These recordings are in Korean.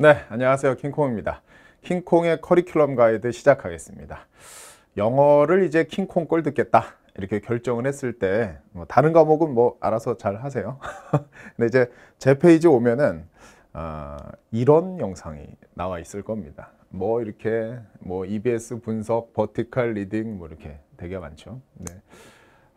네, 안녕하세요. 킹콩입니다. 킹콩의 커리큘럼 가이드 시작하겠습니다. 영어를 이제 킹콩 꼴 듣겠다. 이렇게 결정을 했을 때뭐 다른 과목은 뭐 알아서 잘 하세요. 근데 이제 제 페이지 오면은 어, 이런 영상이 나와 있을 겁니다. 뭐 이렇게 뭐 EBS 분석, 버티컬 리딩 뭐 이렇게 되게 많죠. 네.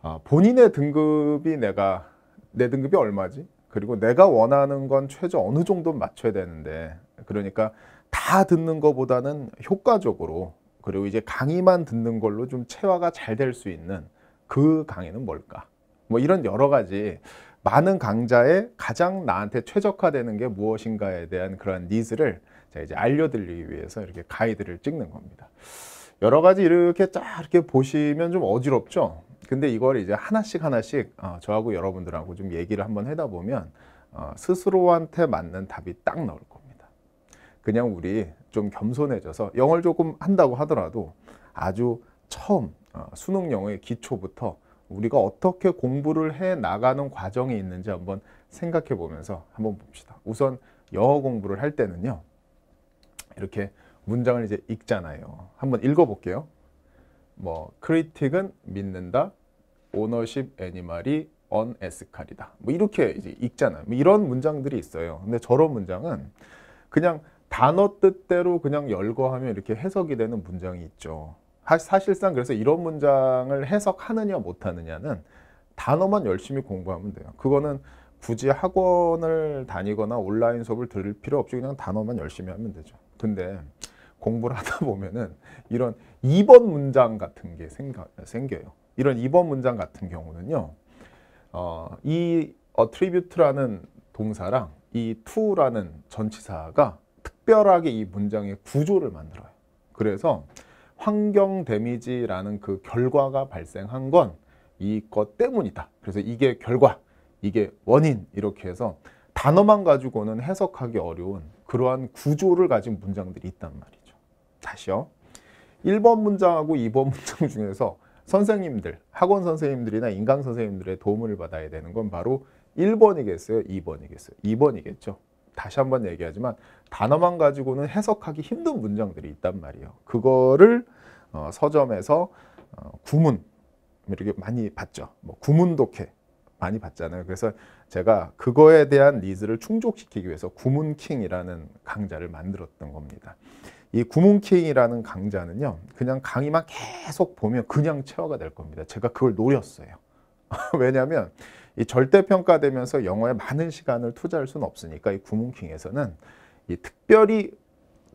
어, 본인의 등급이 내가 내 등급이 얼마지? 그리고 내가 원하는 건 최저 어느 정도 맞춰야 되는데 그러니까 다 듣는 것보다는 효과적으로 그리고 이제 강의만 듣는 걸로 좀 체화가 잘 될 수 있는 그 강의는 뭘까? 뭐 이런 여러 가지 많은 강좌에 가장 나한테 최적화되는 게 무엇인가에 대한 그런 니즈를 이제 알려드리기 위해서 이렇게 가이드를 찍는 겁니다. 여러 가지 이렇게 쫙 이렇게 보시면 좀 어지럽죠? 근데 이걸 이제 하나씩 하나씩 어, 저하고 여러분들하고 좀 얘기를 한번 해다 보면 어, 스스로한테 맞는 답이 딱 나올 거예요. 그냥 우리 좀 겸손해져서 영어를 조금 한다고 하더라도 아주 처음 어, 수능 영어의 기초부터 우리가 어떻게 공부를 해 나가는 과정이 있는지 한번 생각해 보면서 한번 봅시다. 우선 영어 공부를 할 때는요. 이렇게 문장을 이제 읽잖아요. 한번 읽어 볼게요. 뭐 크리틱은 믿는다. 오너십 애니멀이 언에스칼이다. 뭐 이렇게 이제 읽잖아요. 뭐 이런 문장들이 있어요. 근데 저런 문장은 그냥 단어 뜻대로 그냥 열거하면 이렇게 해석이 되는 문장이 있죠. 사실상 그래서 이런 문장을 해석하느냐 못하느냐는 단어만 열심히 공부하면 돼요. 그거는 굳이 학원을 다니거나 온라인 수업을 들을 필요 없이 그냥 단어만 열심히 하면 되죠. 근데 공부를 하다 보면은 이런 2번 문장 같은 게 생겨, 생겨요. 이런 2번 문장 같은 경우는요. 어, 이 attribute라는 동사랑 이 to라는 전치사가 특별하게 이 문장의 구조를 만들어요. 그래서 환경 데미지라는 그 결과가 발생한 건 이 것 때문이다. 그래서 이게 결과, 이게 원인 이렇게 해서 단어만 가지고는 해석하기 어려운 그러한 구조를 가진 문장들이 있단 말이죠. 다시요. 1번 문장하고 2번 문장 중에서 선생님들, 학원 선생님들이나 인강 선생님들의 도움을 받아야 되는 건 바로 1번이겠어요? 2번이겠어요? 2번이겠죠. 다시 한번 얘기하지만 단어만 가지고는 해석하기 힘든 문장들이 있단 말이에요. 그거를 어, 서점에서 어, 구문 이렇게 많이 봤죠. 뭐 구문독해 많이 봤잖아요. 그래서 제가 그거에 대한 니즈를 충족시키기 위해서 구문킹이라는 강좌를 만들었던 겁니다. 이 구문킹이라는 강좌는요. 그냥 강의만 계속 보면 그냥 체화가 될 겁니다. 제가 그걸 노렸어요. 왜냐하면 이 절대평가되면서 영어에 많은 시간을 투자할 수는 없으니까 이 구문킹에서는 이 특별히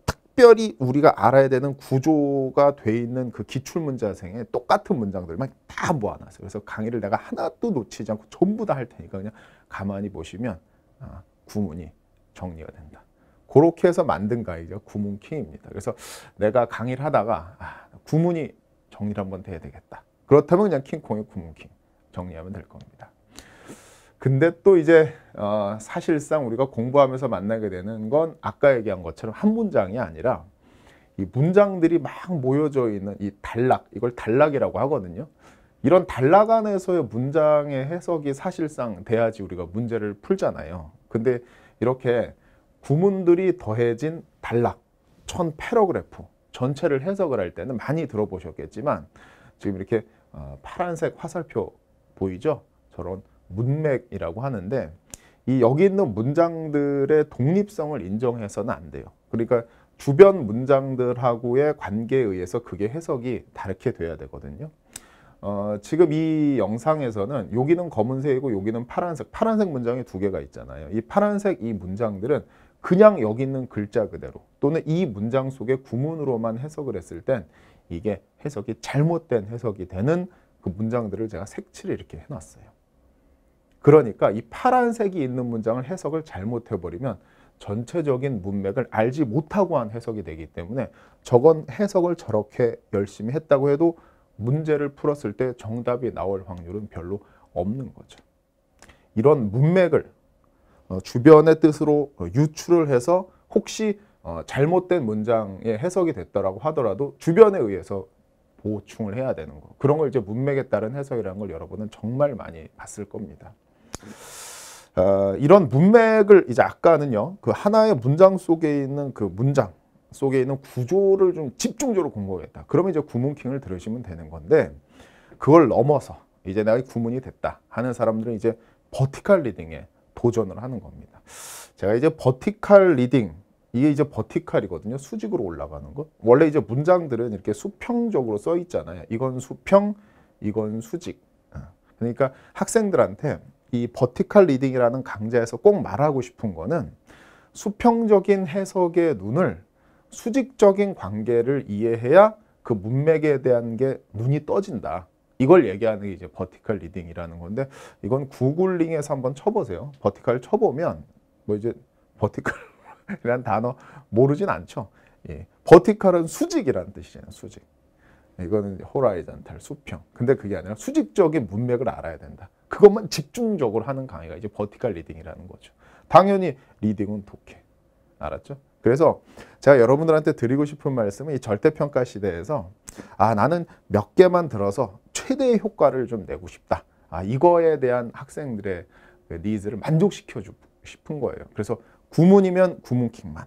특별히 우리가 알아야 되는 구조가 돼 있는 그 기출문제생에 똑같은 문장들만 다 모아놨어요. 그래서 강의를 내가 하나도 놓치지 않고 전부 다 할 테니까 그냥 가만히 보시면 아, 구문이 정리가 된다. 그렇게 해서 만든 가이드가 구문킹입니다. 그래서 내가 강의를 하다가 아, 구문이 정리를 한 번 돼야 되겠다. 그렇다면 그냥 킹콩의 구문킹 정리하면 될 겁니다. 근데 또 이제 어, 사실상 우리가 공부하면서 만나게 되는 건 아까 얘기한 것처럼 한 문장이 아니라 이 문장들이 막 모여져 있는 이 단락, 이걸 단락이라고 하거든요. 이런 단락 안에서의 문장의 해석이 사실상 돼야지 우리가 문제를 풀잖아요. 근데 이렇게 구문들이 더해진 단락, 천 패러그래프 전체를 해석을 할 때는 많이 들어보셨겠지만 지금 이렇게 어, 파란색 화살표 보이죠? 저런 문맥이라고 하는데 이 여기 있는 문장들의 독립성을 인정해서는 안 돼요. 그러니까 주변 문장들하고의 관계에 의해서 그게 해석이 다르게 돼야 되거든요. 어, 지금 이 영상에서는 여기는 검은색이고 여기는 파란색, 파란색 문장이 두 개가 있잖아요. 이 파란색 이 문장들은 그냥 여기 있는 글자 그대로 또는 이 문장 속의 구문으로만 해석을 했을 땐 이게 해석이 잘못된 해석이 되는 그 문장들을 제가 색칠을 이렇게 해놨어요. 그러니까 이 파란색이 있는 문장을 해석을 잘못해버리면 전체적인 문맥을 알지 못하고 한 해석이 되기 때문에 저건 해석을 저렇게 열심히 했다고 해도 문제를 풀었을 때 정답이 나올 확률은 별로 없는 거죠. 이런 문맥을 어, 주변의 뜻으로 어, 유출을 해서 혹시 어, 잘못된 문장의 해석이 됐다라고 하더라도 주변에 의해서 보충을 해야 되는 거. 그런 걸 이제 문맥에 따른 해석이라는 걸 여러분은 정말 많이 봤을 겁니다. 어, 이런 문맥을 이제 아까는요 그 하나의 문장 속에 있는 그 문장 속에 있는 구조를 좀 집중적으로 공부하겠다. 그러면 이제 구문킹을 들으시면 되는 건데 그걸 넘어서 이제 내가 구문이 됐다 하는 사람들은 이제 버티칼 리딩에 도전을 하는 겁니다. 제가 이제 버티칼 리딩 이게 이제 버티칼이거든요 수직으로 올라가는 거 원래 이제 문장들은 이렇게 수평적으로 써 있잖아요. 이건 수평, 이건 수직. 어. 그러니까 학생들한테 이 버티컬 리딩이라는 강좌에서 꼭 말하고 싶은 거는 수평적인 해석의 눈을 수직적인 관계를 이해해야 그 문맥에 대한 게 눈이 떠진다. 이걸 얘기하는 게 이제 버티컬 리딩이라는 건데 이건 구글링에서 한번 쳐보세요. 버티컬 쳐보면 뭐 이제 버티컬이라는 단어 모르진 않죠. 예. 버티컬은 수직이라는 뜻이잖아요. 수직. 이거는 호라이전탈, 수평. 근데 그게 아니라 수직적인 문맥을 알아야 된다. 그것만 집중적으로 하는 강의가 이제 버티컬 리딩이라는 거죠. 당연히 리딩은 독해. 알았죠? 그래서 제가 여러분들한테 드리고 싶은 말씀은 이 절대평가 시대에서 아 나는 몇 개만 들어서 최대의 효과를 좀 내고 싶다. 아 이거에 대한 학생들의 그 니즈를 만족시켜 주고 싶은 거예요. 그래서 구문이면 구문킥만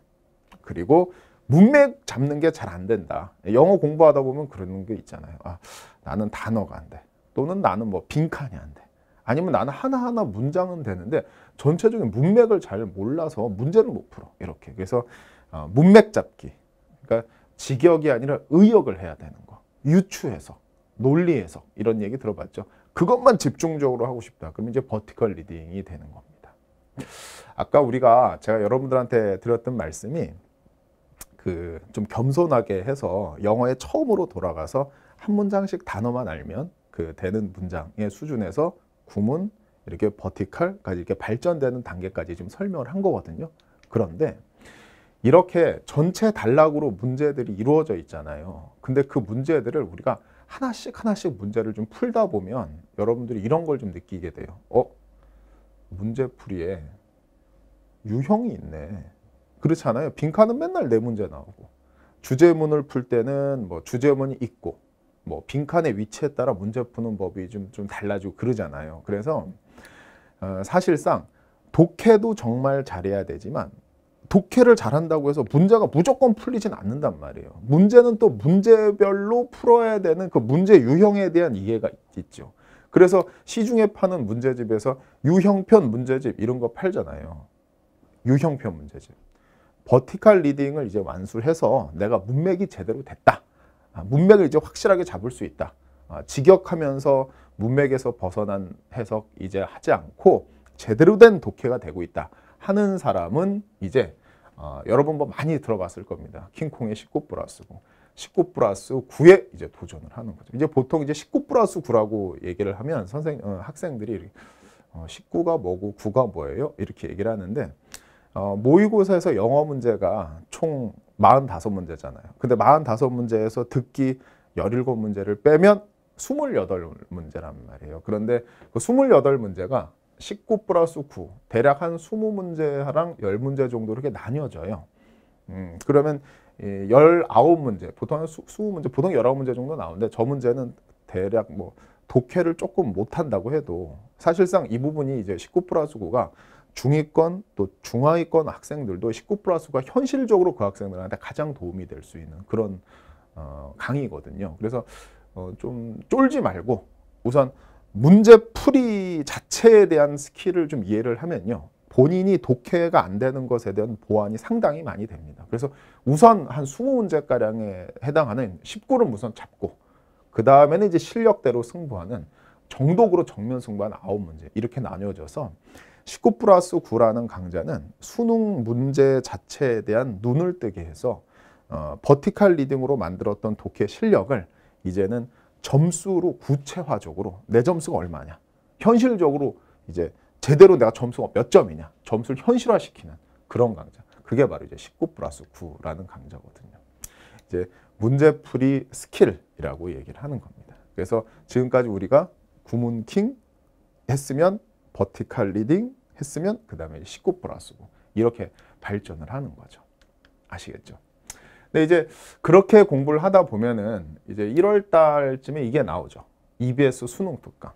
그리고 문맥 잡는 게 잘 안 된다. 영어 공부하다 보면 그러는 게 있잖아요. 아 나는 단어가 안 돼. 또는 나는 뭐 빈칸이 안 돼. 아니면 나는 하나하나 문장은 되는데 전체적인 문맥을 잘 몰라서 문제를 못 풀어. 이렇게. 그래서 어, 문맥 잡기. 그러니까 직역이 아니라 의역을 해야 되는 거. 유추해서, 논리 해서 이런 얘기 들어봤죠. 그것만 집중적으로 하고 싶다. 그럼 이제 버티컬 리딩이 되는 겁니다. 아까 우리가 제가 여러분들한테 드렸던 말씀이 그 좀 겸손하게 해서 영어에 처음으로 돌아가서 한 문장씩 단어만 알면 그 되는 문장의 수준에서 구문, 이렇게 버티컬까지 그러니까 이렇게 발전되는 단계까지 지금 설명을 한 거거든요. 그런데 이렇게 전체 단락으로 문제들이 이루어져 있잖아요. 근데 그 문제들을 우리가 하나씩 하나씩 문제를 좀 풀다 보면 여러분들이 이런 걸 좀 느끼게 돼요. 어? 문제풀이에 유형이 있네. 그렇지 않아요? 빈칸은 맨날 내 네 문제 나오고 주제문을 풀 때는 뭐 주제문이 있고 뭐 빈칸의 위치에 따라 문제 푸는 법이 좀, 좀 달라지고 그러잖아요. 그래서 어, 사실상 독해도 정말 잘해야 되지만 독해를 잘한다고 해서 문제가 무조건 풀리진 않는단 말이에요. 문제는 또 문제별로 풀어야 되는 그 문제 유형에 대한 이해가 있죠. 그래서 시중에 파는 문제집에서 유형편 문제집 이런 거 팔잖아요. 유형편 문제집. 버티칼 리딩을 이제 완수해서 내가 문맥이 제대로 됐다. 아, 문맥을 이제 확실하게 잡을 수 있다. 아, 직역하면서 문맥에서 벗어난 해석 이제 하지 않고 제대로 된 독해가 되고 있다 하는 사람은 이제 아, 여러분 뭐 많이 들어봤을 겁니다. 킹콩의 19 플러스 9. 19 플러스 9에 이제 도전을 하는 거죠. 이제 보통 이제 19 플러스 9라고 얘기를 하면 선생 어, 학생들이 19가 어, 뭐고 9가 뭐예요? 이렇게 얘기를 하는데 어, 모의고사에서 영어 문제가 총 45문제잖아요. 근데 45문제에서 듣기 17문제를 빼면 28문제란 말이에요. 그런데 그 28문제가 19 플러스 9, 대략 한 20문제랑 10문제 정도 이렇게 나뉘어져요. 음, 그러면 19문제, 보통 한 20문제, 보통 19문제 정도 나오는데 저 문제는 대략 뭐 독해를 조금 못한다고 해도 사실상 이 부분이 이제 19 플러스 9가 중위권 또 중하위권 학생들도 19 플러스가 현실적으로 그 학생들한테 가장 도움이 될 수 있는 그런 어, 강의거든요. 그래서 어, 좀 쫄지 말고 우선 문제풀이 자체에 대한 스킬을 좀 이해를 하면요. 본인이 독해가 안 되는 것에 대한 보완이 상당히 많이 됩니다. 그래서 우선 한 20문제가량에 해당하는 19를 우선 잡고 그 다음에는 이제 실력대로 승부하는 정독으로 정면 승부한 9문제 이렇게 나뉘어져서 19 플러스 9라는 강좌는 수능 문제 자체에 대한 눈을 뜨게 해서 어, 버티칼 리딩으로 만들었던 독해 실력을 이제는 점수로 구체화적으로 내 점수가 얼마냐 현실적으로 이제 제대로 내가 점수가 몇 점이냐 점수를 현실화시키는 그런 강좌 그게 바로 이제 19 플러스 9라는 강좌거든요 이제 문제풀이 스킬이라고 얘기를 하는 겁니다 그래서 지금까지 우리가 구문킹 했으면 버티칼 리딩 했으면 그 다음에 19 플러스고 이렇게 발전을 하는 거죠. 아시겠죠? 근데 이제 그렇게 공부를 하다 보면은 이제 1월 달쯤에 이게 나오죠. EBS 수능 특강.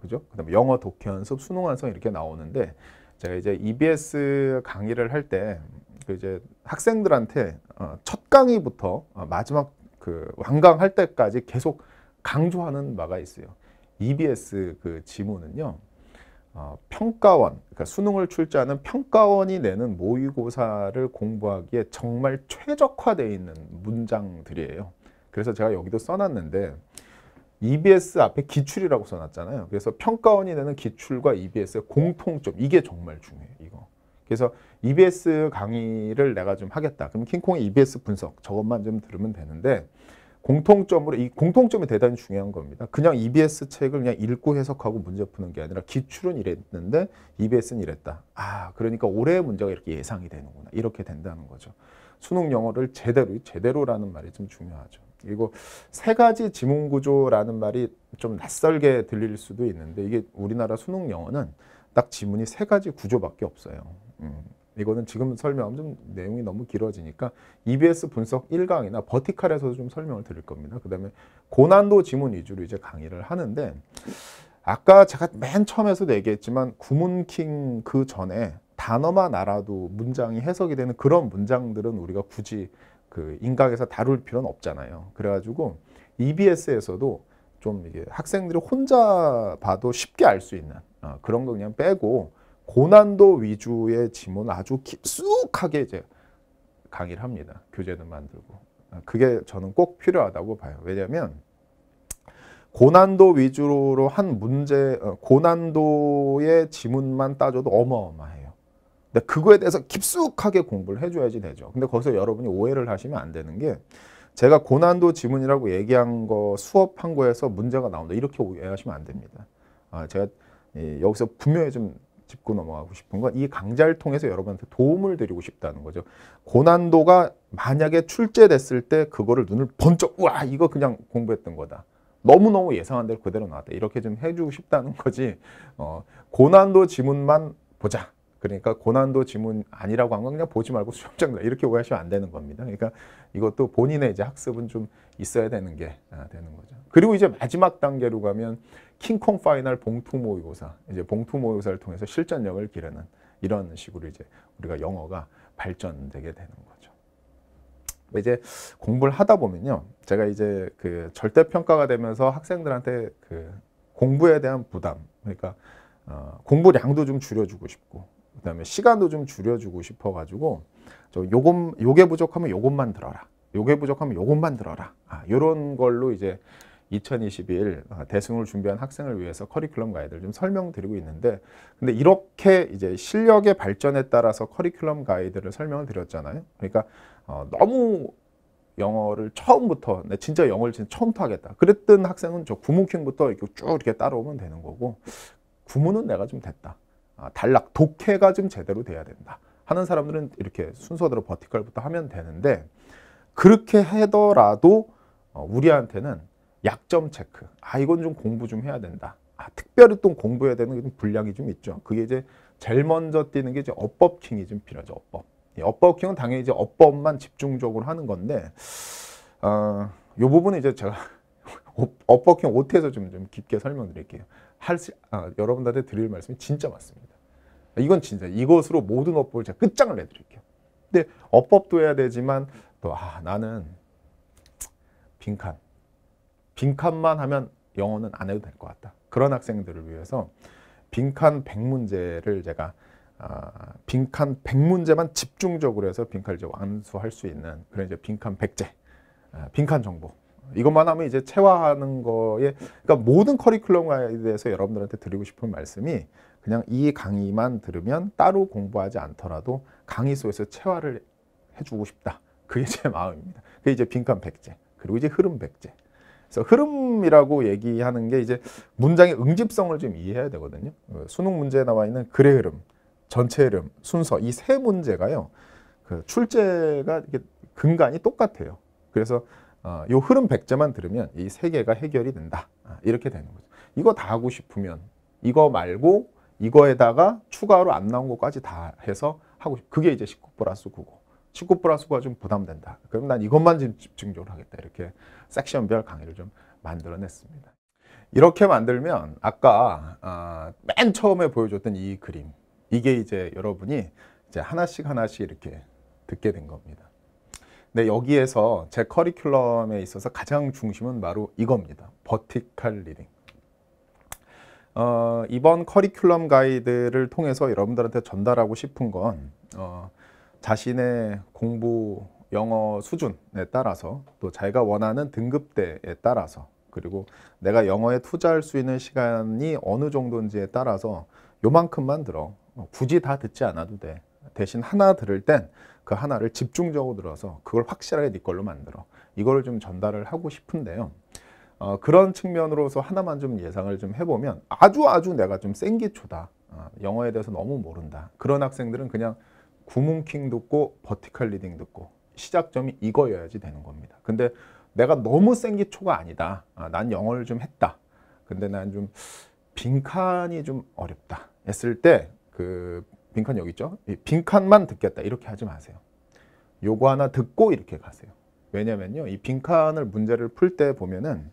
그죠? 그 다음에 영어 독해 연습, 수능 완성 이렇게 나오는데 제가 이제 EBS 강의를 할 때 그 이제 학생들한테 어, 첫 강의부터 어, 마지막 그 완강할 때까지 계속 강조하는 바가 있어요. EBS 그 지문은요. 어, 평가원, 그러니까 수능을 출제하는 평가원이 내는 모의고사를 공부하기에 정말 최적화되어 있는 문장들이에요. 그래서 제가 여기도 써놨는데 EBS 앞에 기출이라고 써놨잖아요. 그래서 평가원이 내는 기출과 EBS의 공통점, 이게 정말 중요해요. 이거. 그래서 EBS 강의를 내가 좀 하겠다. 그럼 킹콩의 EBS 분석, 저것만 좀 들으면 되는데 공통점으로 이 공통점이 대단히 중요한 겁니다. 그냥 EBS 책을 그냥 읽고 해석하고 문제 푸는 게 아니라 기출은 이랬는데 EBS는 이랬다. 아, 그러니까 올해의 문제가 이렇게 예상이 되는구나. 이렇게 된다는 거죠. 수능 영어를 제대로 제대로라는 말이 좀 중요하죠. 그리고 세 가지 지문 구조라는 말이 좀 낯설게 들릴 수도 있는데 이게 우리나라 수능 영어는 딱 지문이 세 가지 구조밖에 없어요. 음. 이거는 지금 설명하면 좀 내용이 너무 길어지니까 EBS 분석 1강이나 버티칼에서도 좀 설명을 드릴 겁니다. 그 다음에 고난도 지문 위주로 이제 강의를 하는데 아까 제가 맨 처음에서도 얘기했지만 구문킹 그 전에 단어만 알아도 문장이 해석이 되는 그런 문장들은 우리가 굳이 그 인강에서 다룰 필요는 없잖아요. 그래가지고 EBS에서도 좀 이게 학생들이 혼자 봐도 쉽게 알 수 있는 어, 그런 거 그냥 빼고 고난도 위주의 지문 아주 깊숙하게 이제 강의를 합니다. 교재도 만들고. 그게 저는 꼭 필요하다고 봐요. 왜냐하면 고난도 위주로 한 문제, 어, 고난도의 지문만 따져도 어마어마해요. 근데 그거에 대해서 깊숙하게 공부를 해줘야지 되죠. 근데 거기서 여러분이 오해를 하시면 안 되는 게 제가 고난도 지문이라고 얘기한 거 수업한 거에서 문제가 나온다. 이렇게 오해하시면 안 됩니다. 아, 제가 여기서 분명히 좀 짚고 넘어가고 싶은 건 이 강좌를 통해서 여러분한테 도움을 드리고 싶다는 거죠. 고난도가 만약에 출제됐을 때 그거를 눈을 번쩍 우와 이거 그냥 공부했던 거다. 너무너무 예상한 대로 그대로 나왔다. 이렇게 좀 해주고 싶다는 거지. 어, 고난도 지문만 보자. 그러니까 고난도 지문 아니라고 한건 그냥 보지 말고 수정장 이렇게 오해하시면 안 되는 겁니다. 그러니까 이것도 본인의 이제 학습은 좀 있어야 되는 게 아, 되는 거죠. 그리고 이제 마지막 단계로 가면 킹콩 파이널 봉투 모의고사 이제 봉투 모의고사를 통해서 실전력을 기르는 이런 식으로 이제 우리가 영어가 발전되게 되는 거죠. 이제 공부를 하다 보면요, 제가 이제 그 절대 평가가 되면서 학생들한테 그 공부에 대한 부담 그러니까 어, 공부량도 좀 줄여주고 싶고 그다음에 시간도 좀 줄여주고 싶어가지고 저 요금 요게 부족하면 요것만 들어라. 요게 부족하면 요것만 들어라. 아, 요런 걸로 이제 2021 대승을 준비한 학생을 위해서 커리큘럼 가이드를 좀 설명드리고 있는데 근데 이렇게 이제 실력의 발전에 따라서 커리큘럼 가이드를 설명을 드렸잖아요. 그러니까 어, 너무 영어를 처음부터 진짜 영어를 진짜 처음부터 하겠다. 그랬던 학생은 저 구문킹부터 이렇게 쭉 이렇게 따라오면 되는 거고 구문은 내가 좀 됐다. 아, 단락 독해가 좀 제대로 돼야 된다. 하는 사람들은 이렇게 순서대로 버티컬부터 하면 되는데 그렇게 하더라도 어, 우리한테는 약점 체크. 아, 이건 좀 공부 좀 해야 된다. 아, 특별히 또 공부해야 되는 좀 분량이 좀 있죠. 그게 이제 제일 먼저 뛰는 게 이제 업법킹이 좀 필요하죠. 업법. 예, 업법킹은 당연히 이제 업법만 집중적으로 하는 건데, 어, 이 부분은 이제 제가 업법킹 오태에서 좀, 좀 깊게 설명드릴게요. 할, 수, 아, 여러분들한테 드릴 말씀이 진짜 많습니다 이건 진짜 이것으로 모든 업법을 제가 끝장을 내드릴게요. 근데 업법도 해야 되지만 또 아, 나는 빈칸 빈칸만 하면 영어는 안 해도 될 것 같다. 그런 학생들을 위해서 빈칸 100문제를 제가 아, 빈칸 100문제만 집중적으로 해서 빈칸을 이제 완수할 수 있는 그런 이제 빈칸 100제, 아, 빈칸 정보 이것만 하면 이제 체화하는 거에 그러니까 모든 커리큘럼에 대해서 여러분들한테 드리고 싶은 말씀이 그냥 이 강의만 들으면 따로 공부하지 않더라도 강의 속에서 체화를 해주고 싶다. 그게 제 마음입니다. 그게 이제 빈칸 백제 그리고 이제 흐름 백제 그래서 흐름이라고 얘기하는 게 이제 문장의 응집성을 좀 이해해야 되거든요. 그 수능 문제에 나와 있는 글의 흐름, 전체 흐름, 순서 이 세 문제가요. 그 출제가 이게 근간이 똑같아요. 그래서 어, 흐름 100제만 들으면 이 세 개가 해결이 된다. 아, 이렇게 되는 거죠. 이거 다 하고 싶으면 이거 말고 이거에다가 추가로 안 나온 것까지 다 해서 하고 싶. 그게 이제 19 플러스 9고. 19 플러스 가좀 부담된다. 그럼 난 이것만 집중적으로 하겠다. 이렇게 섹션별 강의를 좀 만들어냈습니다. 이렇게 만들면 아까 아, 맨 처음에 보여줬던 이 그림 이게 이제 여러분이 이제 하나씩 하나씩 이렇게 듣게 된 겁니다. 근데 여기에서 제 커리큘럼에 있어서 가장 중심은 바로 이겁니다. 버티컬 리딩. 어, 이번 커리큘럼 가이드를 통해서 여러분들한테 전달하고 싶은 건 어, 자신의 공부 영어 수준에 따라서 또 자기가 원하는 등급대에 따라서 그리고 내가 영어에 투자할 수 있는 시간이 어느 정도인지에 따라서 요만큼만 들어 뭐 굳이 다 듣지 않아도 돼 대신 하나 들을 땐 그 하나를 집중적으로 들어서 그걸 확실하게 네 걸로 만들어 이걸좀 전달을 하고 싶은데요 어, 그런 측면으로서 하나만 좀 예상을 좀 해보면 아주 아주 내가 좀 센기초다 어, 아, 영어에 대해서 너무 모른다 그런 학생들은 그냥 구문킹 듣고 버티컬 리딩 듣고 시작점이 이거여야지 되는 겁니다. 근데 내가 너무 생기초가 아니다. 아, 난 영어를 좀 했다. 근데 난 좀 빈칸이 좀 어렵다. 했을 때 그 빈칸 여기 있죠? 빈칸만 듣겠다. 이렇게 하지 마세요. 요거 하나 듣고 이렇게 가세요. 왜냐면요. 이 빈칸을 문제를 풀 때 보면은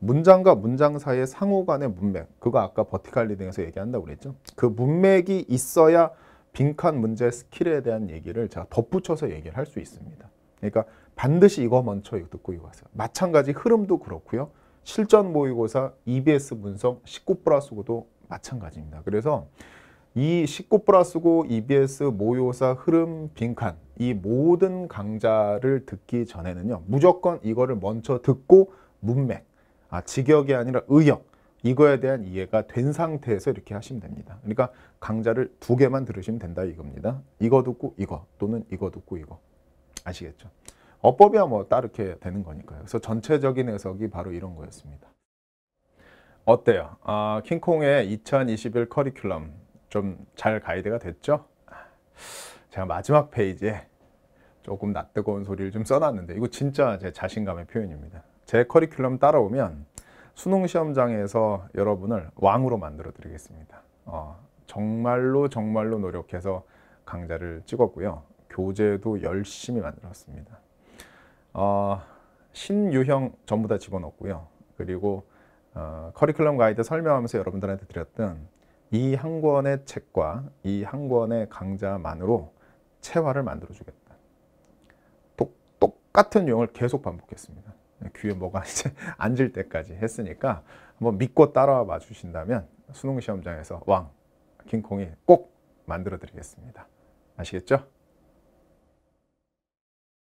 문장과 문장 사이의 상호 간의 문맥. 그거 아까 버티칼 리딩에서 얘기한다고 그랬죠? 그 문맥이 있어야 빈칸 문제 스킬에 대한 얘기를 제가 덧붙여서 얘기를 할 수 있습니다. 그러니까 반드시 이거 먼저 듣고 이거 하세요. 마찬가지 흐름도 그렇고요. 실전 모의고사 EBS 분석 19 플러스 9도 마찬가지입니다. 그래서 이19 플러스 9 EBS 모의고사 흐름 빈칸 이 모든 강좌를 듣기 전에는요. 무조건 이거를 먼저 듣고 문맥, 아, 직역이 아니라 의역 이거에 대한 이해가 된 상태에서 이렇게 하시면 됩니다. 그러니까 강좌를 두 개만 들으시면 된다 이겁니다. 이거 듣고 이거 또는 이거 듣고 이거 아시겠죠? 어법이야 뭐 따르게 되는 거니까요. 그래서 전체적인 해석이 바로 이런 거였습니다. 어때요? 아, 킹콩의 2021 커리큘럼 좀 잘 가이드가 됐죠? 제가 마지막 페이지에 조금 낯뜨거운 소리를 좀 써놨는데 이거 진짜 제 자신감의 표현입니다. 제 커리큘럼 따라오면 수능 시험장에서 여러분을 왕으로 만들어 드리겠습니다. 어, 정말로 정말로 노력해서 강좌를 찍었고요. 교재도 열심히 만들었습니다. 어, 신유형 전부 다 집어넣었고요. 그리고 어, 커리큘럼 가이드 설명하면서 여러분들한테 드렸던 이 한 권의 책과 이 한 권의 강좌만으로 체화를 만들어 주겠다. 똑같은 유형을 계속 반복했습니다. 귀에 뭐가 이제 앉을 때까지 했으니까 한번 믿고 따라와 봐 주신다면 수능 시험장에서 왕 김콩이 꼭 만들어 드리겠습니다. 아시겠죠?